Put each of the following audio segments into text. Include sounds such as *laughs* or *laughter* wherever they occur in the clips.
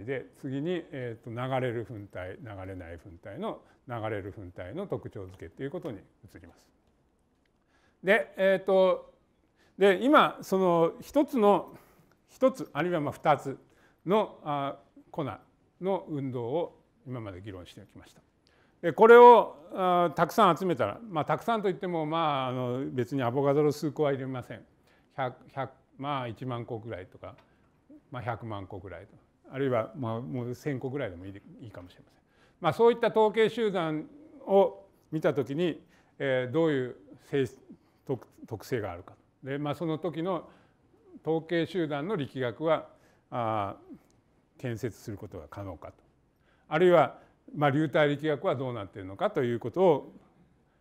りで次に、えー、と流れる噴体流れない噴体の流れる噴体の特徴付けっていうことに移ります。で,、えーと、で今その一つの一つあるいはまあ2つのあ粉の運動を今まで議論してきました。でこれをあたくさん集めたら、まあ、たくさんといっても、まあ、あの別にアボガドロ数個は入れません 100, 100まあ1万個ぐらいとか、まあ、100万個ぐらいとあるいはまあもう1,000個ぐらいでもいいかもしれません。まあ、そういった統計集団を見たときに、えー、どういう性特性があるかで、まあ、その時の統計集団の力学はあ建設することが可能かとあるいは、まあ、流体力学はどうなっているのかということを、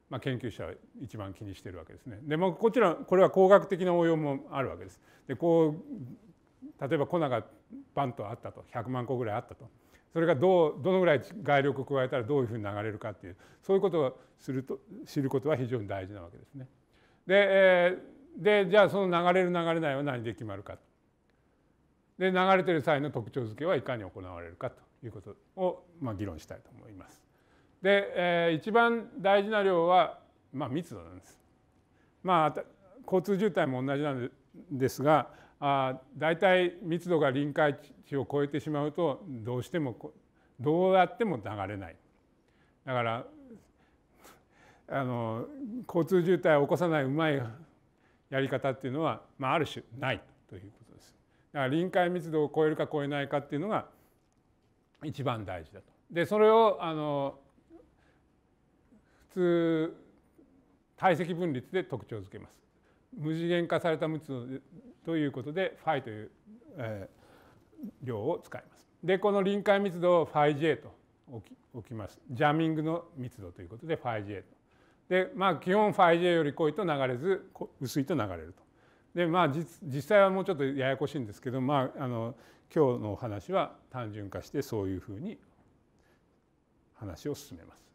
まあ、研究者は一番気にしているわけですね。でもこちらこれは工学的な応用もあるわけです。でこう例えば粉がパンとあったと100万個ぐらいあったとそれがどうどのぐらい外力を加えたらどういうふうに流れるかっていうそういうことをすると知ることは非常に大事なわけですね。で,、でじゃあその流れる流れないは何で決まるかで流れてる際の特徴付けはいかに行われるかということを、まあ、議論したいと思います。で、えー、一番大事な量は、まあ、密度なんです。まあ、交通渋滞も同じなんですがあ大体密度が臨界値を超えてしまうとどうしてもどうやっても流れない。だからあの交通渋滞を起こさないうまいやり方っていうのは、まあ、ある種ないということです。だから臨界密度を超えるか超えないかっていうのが一番大事だと。でそれをあの普通体積分率で特徴づけます。無次元化された無知ということでイという、えー、量を使います。でこの臨界密度を φj と置き置きます。ジャミングの密度ということで φj と。でまあ基本 φj より濃いと流れず薄いと流れると。でまあ実際はもうちょっとややこしいんですけど、まあ、あの今日のお話は単純化してそういうふうに話を進めます。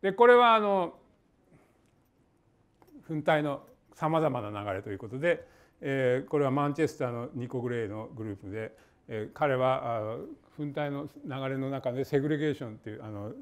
でこれはあの粉体のさまざまな流れということで、えー、これはマンチェスターのニコ・グレイのグループで、えー、彼は噴体の流れの中でセグレゲーションっていうあの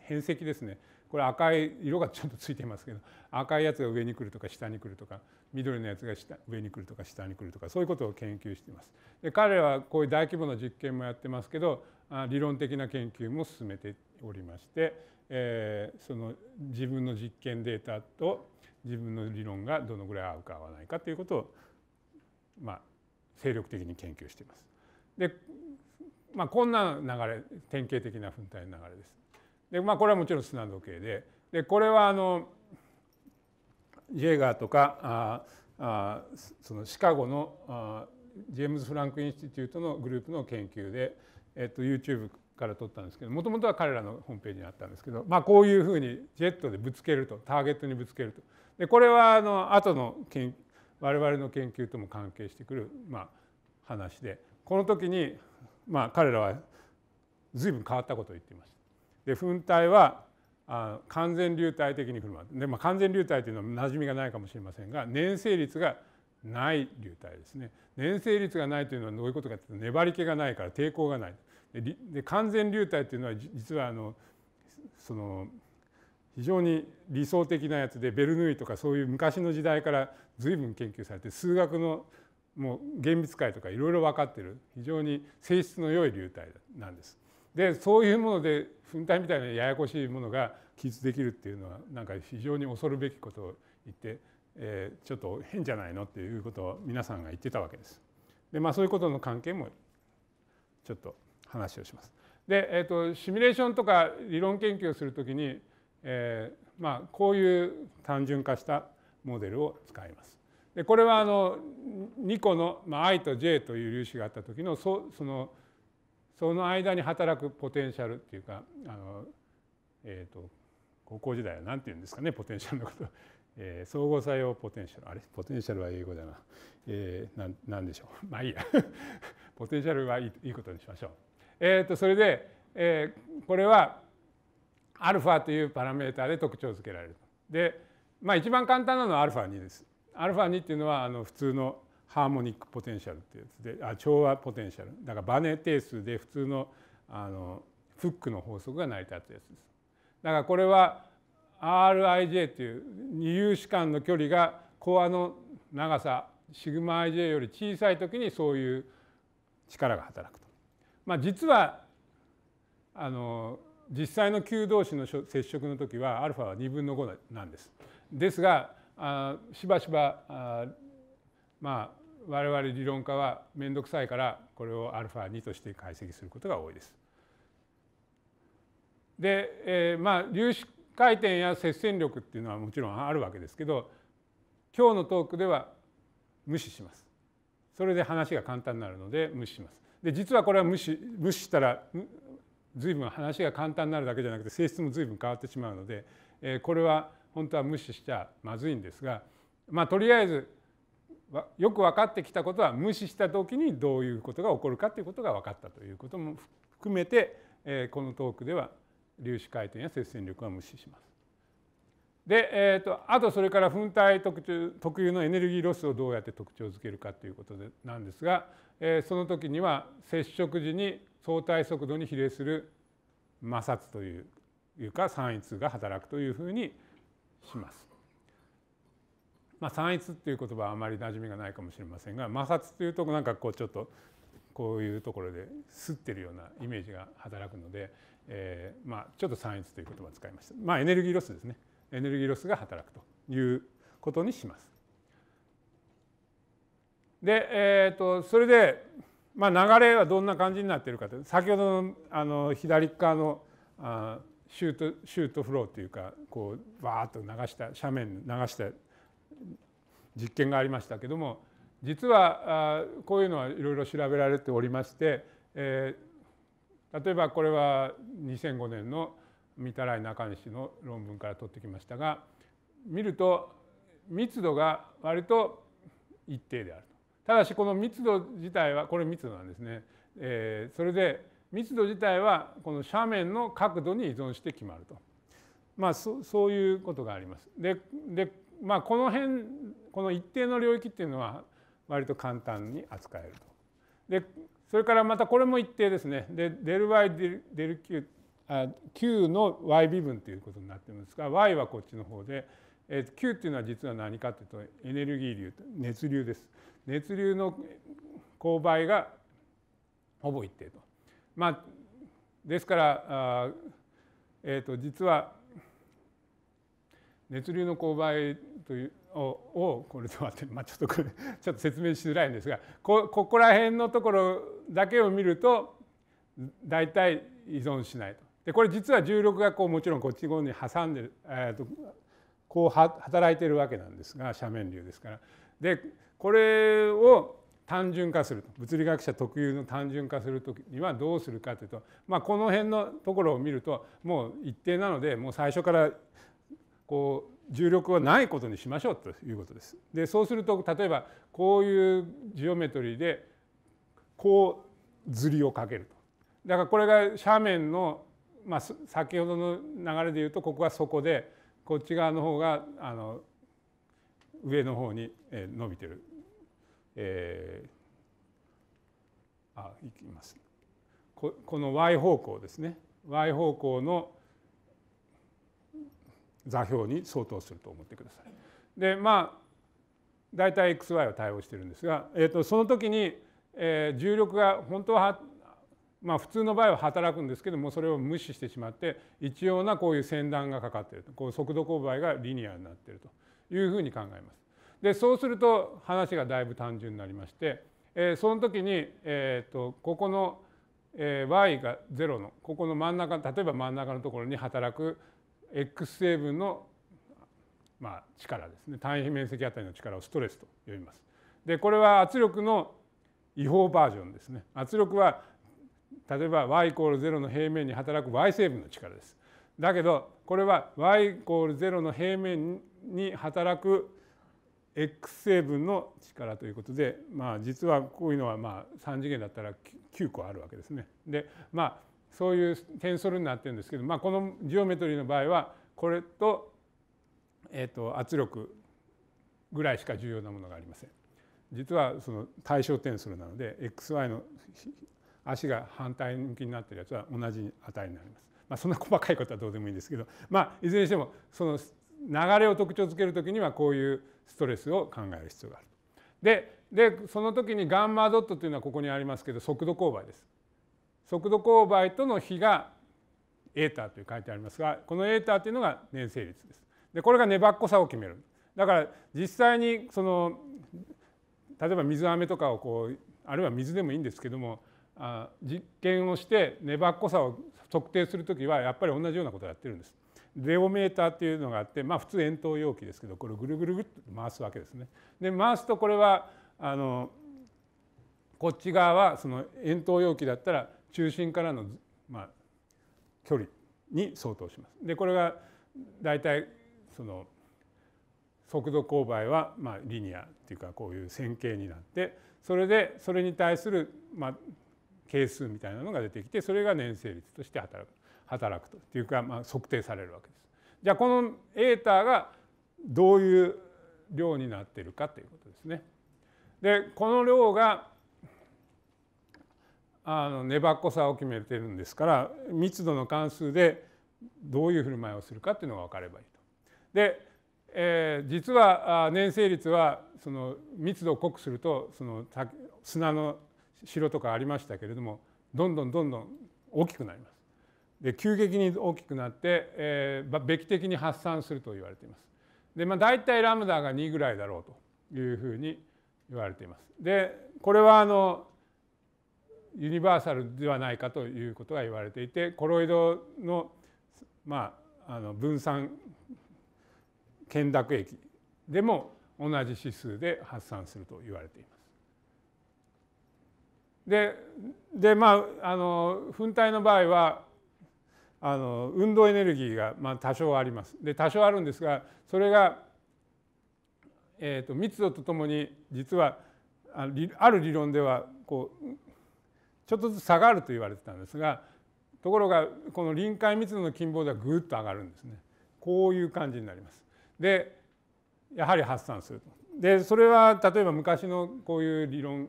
変積ですねこれ赤い色がちょっとついてますけど赤いやつが上に来るとか下に来るとか緑のやつが下上に来るとか下に来るとかそういうことを研究しています。で彼はこういう大規模な実験もやってますけど理論的な研究も進めておりまして、えー、その自分の実験データと自分の理論がどのぐらい合うか合わないかということを、まあ、精力的に研究しています。で、まあ、こんな流れ典型的な噴体の流れです。で、まあ、これはもちろん砂時計ででこれはあのジェーガーとかああそのシカゴのあジェームズ・フランク・インスティテュートのグループの研究で、えっと、YouTube から取ったんですけどもともとは彼らのホームページにあったんですけど、まあ、こういうふうにジェットでぶつけるとターゲットにぶつけるとでこれはあの後の研我々の研究とも関係してくる、まあ、話でこの時に、まあ、彼らは随分変わったことを言っていました。で噴体はあ完全流体的に振る舞うで、まあ、完全流体というのは馴染みがないかもしれませんが粘性率がない流体ですね粘性率がないというのはどういうことかというと粘り気がないから抵抗がないで完全流体っていうのは実はあのその非常に理想的なやつでベルヌイとかそういう昔の時代から随分研究されて数学のもう厳密解とかいろいろ分かってる非常に性質の良い流体なんです。でそういうもので噴体みたいなややこしいものが記述できるっていうのはなんか非常に恐るべきことを言って、えー、ちょっと変じゃないのっていうことを皆さんが言ってたわけです。でまあそういうことの関係もちょっと話をします。で、えーと、シミュレーションとか理論研究をするときに、えーまあ、こういう単純化したモデルを使います。でこれはあの2個の、まあ、i と j という粒子があった時のそそのその間に働くポテンシャルっていうかあの、えーと、高校時代は何て言うんですかねポテンシャルのこと、*laughs* えー、相互作用ポテンシャルあれポテンシャルは英語だな、えー、なんでしょう *laughs* まあいいや *laughs* ポテンシャルはいいいいことにしましょう。えー、とそれで、えー、これはアルファというパラメータで特徴づけられるで、まあ、一番簡単なのはアルファ2です。アルファ2っていうのはあの普通のハーモニックポテンシャルっていうやつであ調和ポテンシャルだからバネ定数で普通のあのフックの法則が成り立つやつです。だからこれは Rij っていう二粒子間の距離がコアの長さシグマ ij より小さい時にそういう力が働くと。まあ、実はあの実際の球同士の接触の時は α は2分の5なんです。ですがあしばしばあまあ我々理論家は面倒くさいからこれを α2 として解析することが多いです。で、えー、まあ粒子回転や接線力っていうのはもちろんあるわけですけど今日のトークでは無視します。それで話が簡単になるので無視します。で実はこれは無視無視したら随分話が簡単になるだけじゃなくて性質も随分変わってしまうので、えー、これは本当は無視しちゃまずいんですが、まあ、とりあえずよく分かってきたことは無視した時にどういうことが起こるかということが分かったということも含めてこのトークでは粒子回転や接線力は無視します。で、えーと、あとそれから粉体特特有のエネルギーロスをどうやって特徴づけるかということでなんですが、えー、その時には接触時に相対速度に比例する摩擦といういうか散逸が働くというふうにします。まあ、散逸っていう言葉はあまり馴染みがないかもしれませんが摩擦というとなんかこうちょっとこういうところで擦ってるようなイメージが働くので、えー、まあちょっと散逸という言葉を使いました。まあ、エネルギーロスですねエネルギーロスが働くということにします。で、えーと、それで、まあ、流れはどんな感じになっているかと先ほどのあの左側のあシュートシュートフローというかこうバーッと流した斜面流した実験がありましたけども実はあこういうのはいろいろ調べられておりまして、えー、例えばこれは2005年の「御手洗中西の論文から取ってきましたが見ると密度が割と一定であるただしこの密度自体はこれ密度なんですね、えー、それで密度自体はこの斜面の角度に依存して決まると、まあ、そそういうことがあります。でで、まあ、この辺この一定の領域っていうのは割と簡単に扱えると。でそれからまたこれも一定ですね。でデル y デル q Q の y 微分ということになってますが Y はこっちの方で Q っていうのは実は何かというとエネルギー流熱流です。熱流の勾配がほぼ一定と。まあ、ですからあ、えー、と実は熱流の勾配というををこれと待って、まあ、ちょっとこれ *laughs* ちょっと説明しづらいんですがこここら辺のところだけを見ると大体依存しないと。でこれ実は重力がこうもちろんこっち側に挟んで、えー、とこう働いてるわけなんですが斜面流ですから。でこれを単純化すると物理学者特有の単純化する時にはどうするかというと、まあ、この辺のところを見るともう一定なのでもう最初からこう重力はないことにしましょうということです。でそうすると例えばこういうジオメトリーでこうずりをかけると。だからこれが斜面のまあ、先ほどの流れで言うとここが底でこっち側の方があの上の方に伸びてる、えー、あいきますここの y 方向ですね y 方向の座標に相当すると思ってください。でまあ大体 xy は対応してるんですが、えー、とその時に、えー、重力が本当はまあ、普通の場合は働くんですけどもそれを無視してしまって一様なこういう先段がかかっているとこう速度勾配がリニアになっているというふうに考えます。でそうすると話がだいぶ単純になりまして、えー、その時に、えーと、とここの、えー、y が0のここの真ん中例えば真ん中のところに働く x 成分の、まあ、力ですね単位面積あたりの力をストレスと呼びます。でこれは圧力の違法バージョンですね圧力は例えば y イコールゼロの平面に働く y 成分の力です。だけどこれは y イコールゼロの平面に働く x 成分の力ということで、まあ、実はこういうのはまあ三次元だったら九個あるわけですね。でまあそういうテンソルになってるんですけど、まあ、このジオメトリーの場合はこれと,、えー、と圧力ぐらいしか重要なものがありません。実はその対象テンソルなので xy の足が反対向きになってるやつは同じ値になります。まあ、そんな細かいことはどうでもいいんですけど、まあ、いずれにしてもその流れを特徴づける時にはこういうストレスを考える必要がある。ででその時にガンマドットというのはここにありますけど速度勾配です。速度勾配との比がエーターという書いてありますがこのエーターというのが粘性率です。でこれが粘っこさを決める。だから実際にその例えば水飴とかをこうあるいは水でもいいんですけどもあ実験をして粘っこさを測定する時はやっぱり同じようなことをやってるんです。レオメーターっていうのがあってまあ普通円筒容器ですけどこれぐるぐるぐっと回すわけですね。で回すとこれはあのこっち側はその円筒容器だったら中心からのまあ距離に相当します。でこれが大体その速度勾配はまあリニアっていうかこういう線形になってそれでそれに対するまあ係数みたいなのが出てきてそれが年成率として働く働くというか、まあ、測定されるわけです。じゃあこのエーターがどういう量になっているかということですね。でこの量があの粘っこさを決めてるんですから密度の関数でどういう振る舞いをするかっていうのが分かればいいと。で、えー、実は年成率はその密度を濃くするとその砂の城とかありましたけれどもどんどんどんどん大きくなります。で急激に大きくなって、えー、べき的に発散すると言われています。でまあ大体ラムダが2ぐらいだろうというふうに言われています。でこれはあのユニバーサルではないかということが言われていてコロイドの,、まあ、あの分散懸濁液でも同じ指数で発散すると言われています。ででまああの噴体の場合はあの運動エネルギーが、まあ、多少あります。で多少あるんですがそれが、えーと密度とともに実はある理論ではこうちょっとずつ下がると言われてたんですがところがこの臨界密度の近傍ではぐっと上がるんですねこういう感じになります。でやはり発散すると。でそれは例えば昔のこういう理論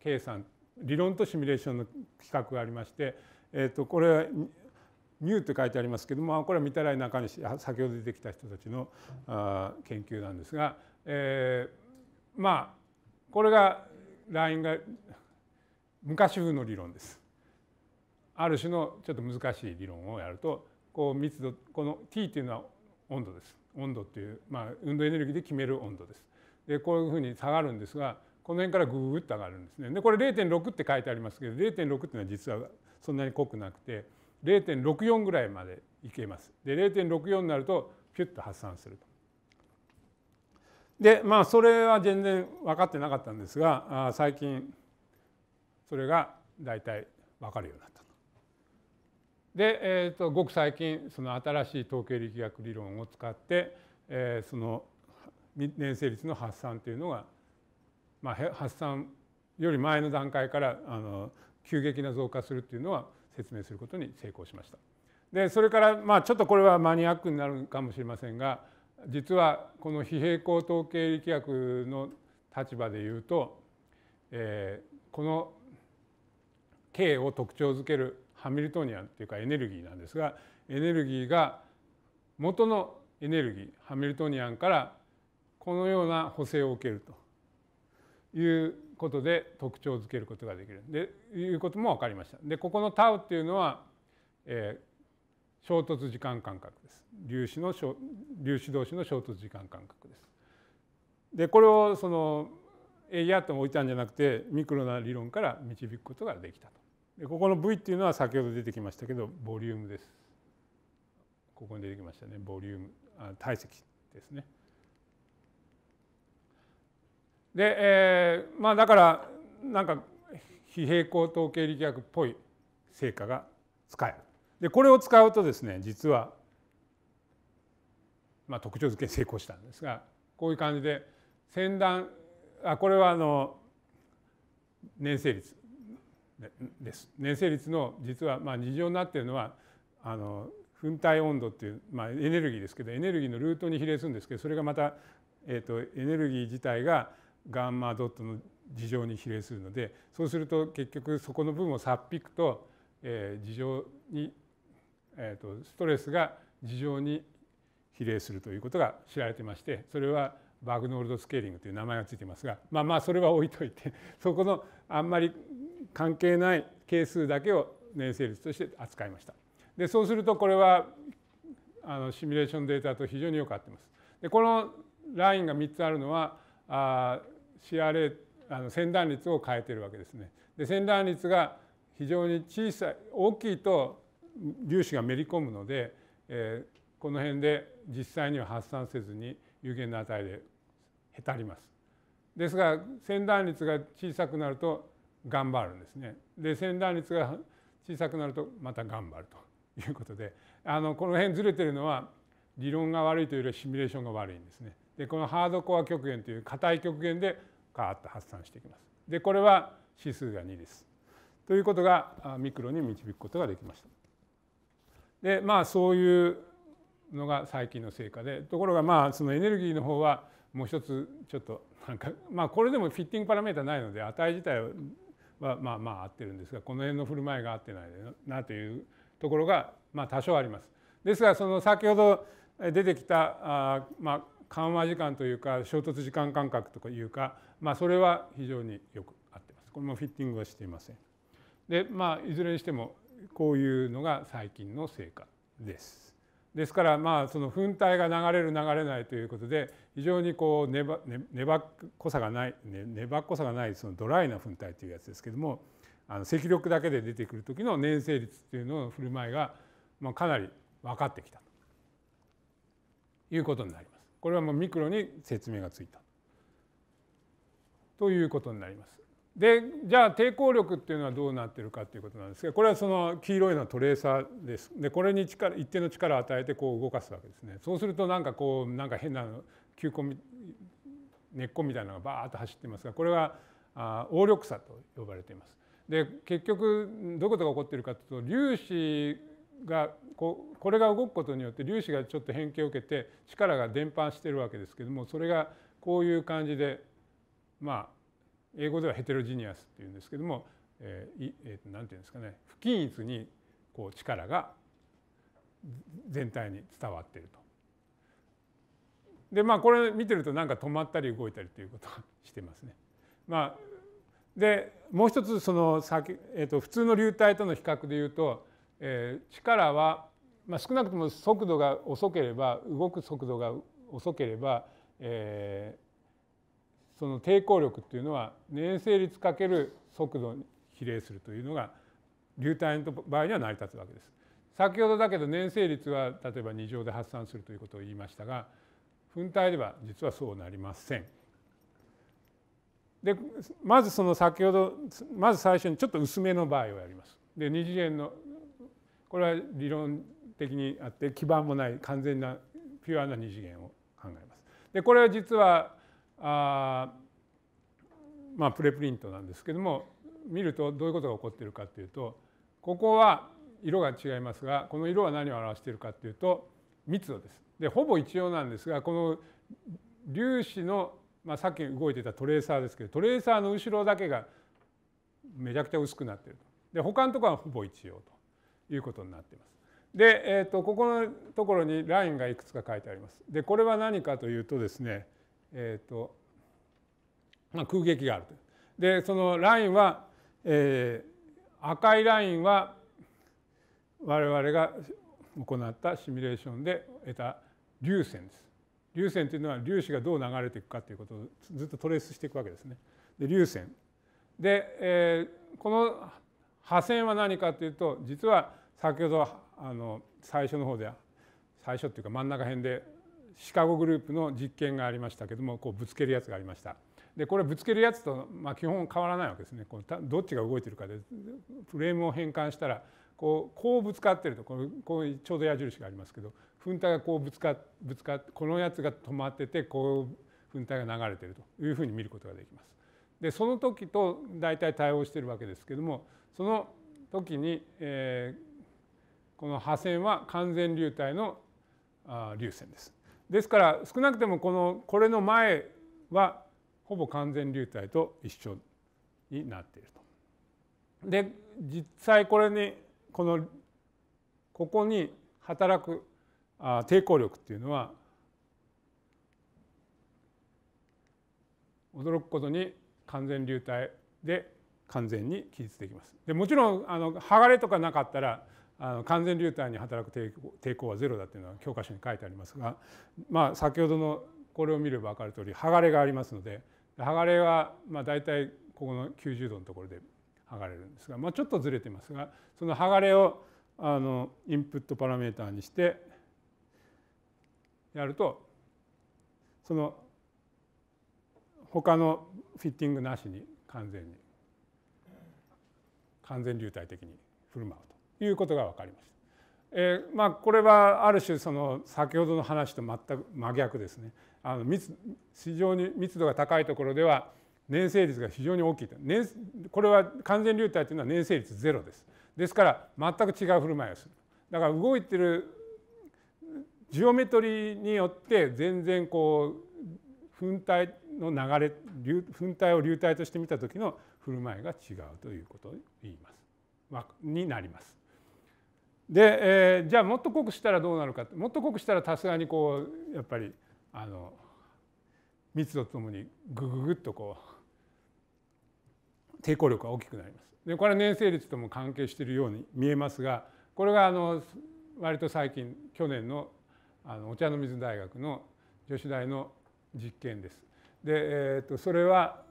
計算理論とシミュレーションの企画がありまして、えー、とこれはニューって書いてありますけどもこれは見たらい中西先ほど出てきた人たちの研究なんですが、えー、まあこれがラインが昔風の理論です。ある種のちょっと難しい理論をやるとこう密度この T っていうのは温度です温度っていう、まあ、運動エネルギーで決める温度です。でこういうふうに下がるんですがこの辺からぐーっと上がるんですね。でこれ0.6って書いてありますけど0.6っていうのは実はそんなに濃くなくて0.64ぐらいまでいけます。で0.64になるとピュッと発散すると。でまあそれは全然分かってなかったんですが最近それが大体分かるようになったと。で、えーと、ごく最近その新しい統計力学理論を使って、えー、その年成率の発散というのがまあ、発散より前の段階からあの急激な増加するっていうのは説明することに成功しました。でそれからまあちょっとこれはマニアックになるかもしれませんが実はこの非平行統計力学の立場でいうと、えー、この K を特徴づけるハミルトニアンっていうかエネルギーなんですがエネルギーが元のエネルギーハミルトニアンからこのような補正を受けるということで特徴づけることができるでいうことも分かりました。でここのタウっていうのは、えー、衝突時間間隔です。粒子の粒子同士の衝突時間間隔です。でこれをそのエリアと置いたんじゃなくてミクロな理論から導くことができたと。でここの V っていうのは先ほど出てきましたけどボリュームです。ここに出てきましたねボリュームあ体積ですね。で、えー、まあだからなんか非平行統計力学っぽい成果が使える。でこれを使うとですね実は、まあ、特徴付け成功したんですがこういう感じで先端あこれはあの年生率です。年生率の実はまあ二乗になっているのはあの噴体温度っていう、まあ、エネルギーですけどエネルギーのルートに比例するんですけどそれがまた、えーとエネルギー自体がガンマドットの事情に比例するのでそうすると結局そこの部分をさっぴくと、えー、事情に、えーと、とストレスが事情に比例するということが知られてましてそれはバグノールドスケーリングという名前がついてますがまあまあそれは置いといて *laughs* そこのあんまり関係ない係数だけを年成率として扱いました。でそうするとこれはあのシミュレーションデータと非常によく合ってます。でこのラインが3つあるのはあ c r あの先断率を変えてるわけですね。で先断率が非常に小さい大きいと粒子がめり込むので、えー、この辺で実際には発散せずに有限の値でへたります。ですが先断率が小さくなると頑張るんですね。で先断率が小さくなるとまた頑張るということであのこの辺ずれてるのは理論が悪いというよりはシミュレーションが悪いんですね。でこのハードコア極限という硬い極限でガーッと発散していきます。でこれは指数が2です。ということがミクロに導くことができました。でまあそういうのが最近の成果でところがまあそのエネルギーの方はもう一つちょっとなんかまあこれでもフィッティングパラメータないので値自体はまあまあ合ってるんですがこの辺の振る舞いが合ってないなというところがまあ多少あります。ですがその先ほど出てきたあまあ緩和時間というか衝突時間間隔とかいうか、まあ、それは非常によく合ってますこれもフィッティングはしていません。でまあいずれにしてもこういうのが最近の成果です。ですからまあその粉体が流れる流れないということで非常にこう粘粘っこさがない、ね、粘っこさがないそのドライな粉体というやつですけどもあの積力だけで出てくる時の粘性率っていうのの振る舞いがまあかなり分かってきたということになります。これはもうミクロに説明がついたということになります。でじゃあ抵抗力っていうのはどうなってるかっていうことなんですがこれはその黄色いのはトレーサーですでこれに力一定の力を与えてこう動かすわけですねそうするとなんかこうなんか変な球根根っこみたいなのがバーッと走ってますがこれは応力差と呼ばれています。で結局どういうことが起こってるかというと粒子がここれが動くことによって粒子がちょっと変形を受けて力が伝播してるわけですけどもそれがこういう感じでまあ英語ではヘテロジニアスっていうんですけども何、えーえー、なんていうんですかね不均一にこう力が全体に伝わっていると。でまあこれ見てるとなんか止まったり動いたりということはしてますね。まあ、でもう一つその先、えー、と普通の流体との比較でいうと、えー、力はまあ、少なくとも速度が遅ければ動く速度が遅ければ、えー、その抵抗力っていうのは粘性率かける速度に比例するというのが流体の場合には成り立つわけです。先ほどだけど粘性率は例えば2乗で発散するということを言いましたが粉体では実はそうなりません。でまずその先ほどまず最初にちょっと薄めの場合をやります。で二次元のこれは理論的にあって基盤もない完全なピュアな二次元を考えます。でこれは実はあまあプレプリントなんですけども見るとどういうことが起こっているかっていうとここは色が違いますがこの色は何を表しているかっていうと密度です。でほぼ一様なんですがこの粒子の、まあ、さっき動いてたトレーサーですけどトレーサーの後ろだけがめちゃくちゃ薄くなっていると。で他のところはほぼ一様ということになっています。で、えーと、ここのところにラインがいくつか書いてあります。でこれは何かというとですね、えーとまあ、空撃があると。でそのラインは、えー、赤いラインは我々が行ったシミュレーションで得た流線です。流線というのは粒子がどう流れていくかということをずっとトレースしていくわけですね。で流線で、えー、この破線は何かというと実は先ほどあの最初の方で最初っていうか真ん中辺でシカゴグループの実験がありましたけどもこうぶつけるやつがありました。でこれぶつけるやつと、まあ、基本変わらないわけですねこうどっちが動いてるかでフレームを変換したらこうこうぶつかってるとこのこうちょうど矢印がありますけど噴体がこうぶつかぶつかこのやつが止まっててこう噴体が流れてるというふうに見ることができます。でその時と大体対応してるわけですけどもその時に、えー、この破線は完全流体の流線です。ですから少なくてもこのこれの前はほぼ完全流体と一緒になっていると。で実際これにこのここに働く抵抗力っていうのは驚くことに完全流体で完全に記述できます。でもちろんあの剥がれとかなかったらあの完全流体に働く抵抗はゼロだっていうのは教科書に書いてありますが、まあ、先ほどのこれを見れば分かるとおり剥がれがありますので剥がれはまあ大体ここの90度のところで剥がれるんですが、まあ、ちょっとずれてますがその剥がれをあのインプットパラメーターにしてやるとその他のフィッティングなしに完全に完全流体的に振る舞うと。いうことが分かりました。えーまあ、これはある種その先ほどの話と全く真逆ですねあの密非常に密度が高いところでは粘性率が非常に大きい年これは完全流体というのは粘性率ゼロですですから全く違う振る舞いをするだから動いてるジオメトリーによって全然こう噴体の流れ噴体を流体として見た時の振る舞いが違うということを言いますになります。で、えー、じゃあもっと濃くしたらどうなるかもっと濃くしたらさすがにこうやっぱりあの密度とともにグググッとこう抵抗力が大きくなります。でこれは年成率とも関係しているように見えますがこれがあの割と最近去年のあのお茶の水大学の女子大の実験です。で、えー、とそれは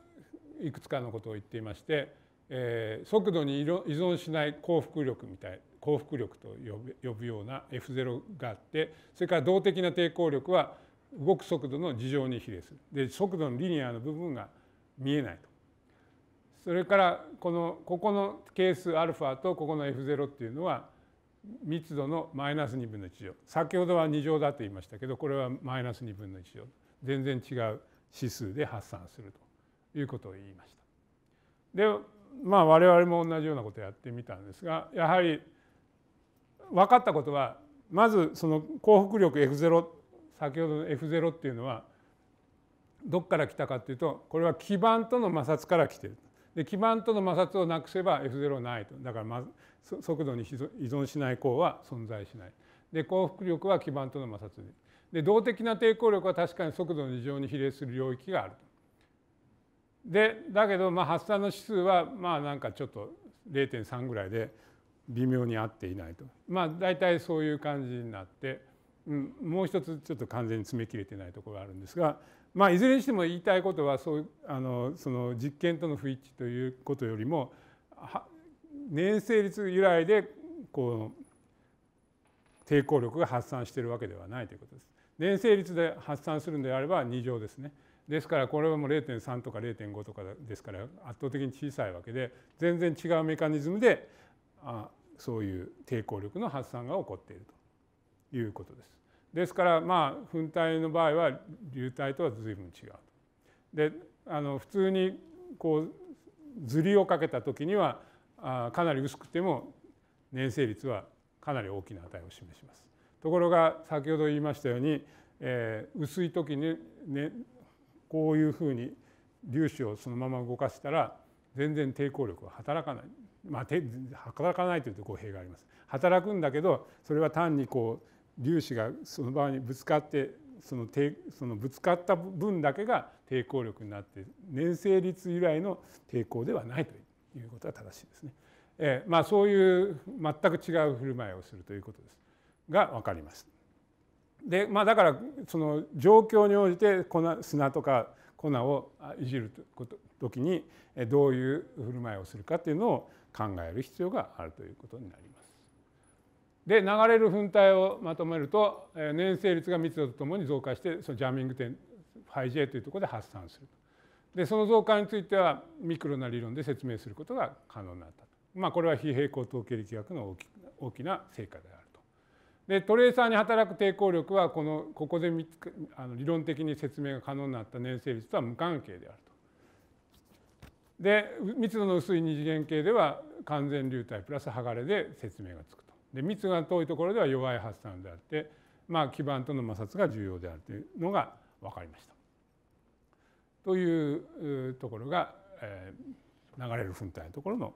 いくつかのことを言っていまして、えー、速度に依存しない幸福力みたい幸福力と呼ぶような F0 があってそれから動的な抵抗力は動く速度の事情に比例するで速度のリニアの部分が見えないとそれからこのここの係数 α とここの F0 っていうのは密度のマイナス2分の1乗先ほどは2乗だと言いましたけどこれはマイナス2分の1乗全然違う指数で発散するということを言いました。でまあ我々も同じようなことをやってみたんですがやはり分かったことはまずその幸福力 F0 先ほどの F0 っていうのはどっから来たかっていうとこれは基盤との摩擦から来てる。で基盤との摩擦をなくせば F0 ないとだから、ま、速度に依存しない項は存在しない。で幸福力は基盤との摩擦で動的な抵抗力は確かに速度の異常に比例する領域があるでだけどまあ発散の指数はまあなんかちょっと0.3ぐらいで微妙に合っていないとまあ大体そういう感じになって、うん、もう一つちょっと完全に詰め切れてないところがあるんですが、まあ、いずれにしても言いたいことはそうあのその実験との不一致ということよりも年成率由来でこう抵抗力が発散しているわけではないということです。年成率で発散するのであれば2乗ですね。ですからこれはもう0.3とか0.5とかですから圧倒的に小さいわけで全然違うメカニズムであそういう抵抗力の発散が起こっているということです。ですからまあ噴体の場合は流体とは随分違う。であの普通にこうずりをかけた時にはかなり薄くても粘性率はかなり大きな値を示します。ところが先ほど言いましたように、えー、薄い時に、ね、こういうふうに粒子をそのまま動かしたら全然抵抗力は働かないまあ、働かないというと語弊があります。働くんだけどそれは単にこう粒子がその場にぶつかってそのてそのぶつかった分だけが抵抗力になって粘性率由来の抵抗ではないということが正しいですね。えー、まあそういう全く違う振る舞いをするということですが分かります。でまあだからその状況に応じてこの砂とか粉をいじると時にどういう振る舞いをするかというのを考える必要があるということになります。で流れる粉体をまとめると粘性率が密度とともに増加してそのジャミング点 φJ というところで発散するでその増加についてはミクロな理論で説明することが可能になったまあこれは非平行統計力学の大きな成果である。でトレーサーに働く抵抗力はこのここであの理論的に説明が可能になった粘性率とは無関係であると。で密度の薄い二次元系では完全流体プラス剥がれで説明がつくと。で密が遠いところでは弱い発散であって、まあ、基板との摩擦が重要であるというのが分かりました。というところが、えー、流れる噴体のところの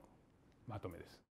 まとめです。